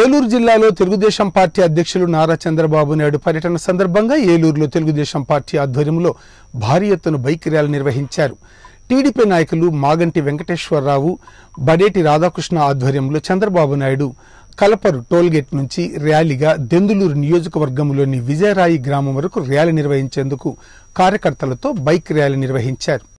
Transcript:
ఏలూరు జిల్లాలో తెలుగుదేశం పార్టీ అధ్యక్షులు నారా చంద్రబాబు నాయుడు పర్యటన సందర్భంగా ఏలూరులో తెలుగుదేశం పార్టీ ఆధ్వర్యంలో భారీ ఎత్తున బైక్ ర్యాలీ నిర్వహించారు టీడీపీ నాయకులు మాగంటి వెంకటేశ్వరరావు బడేటి రాధాకృష్ణ ఆధ్వర్యంలో చంద్రబాబు నాయుడు కలపరు టోల్గేట్ నుంచి ర్యాలీగా దెందులూరు నియోజకవర్గంలోని విజయరాయి గ్రామం వరకు ర్యాలీ నిర్వహించేందుకు కార్యకర్తలతో బైక్ ర్యాలీ నిర్వహించారు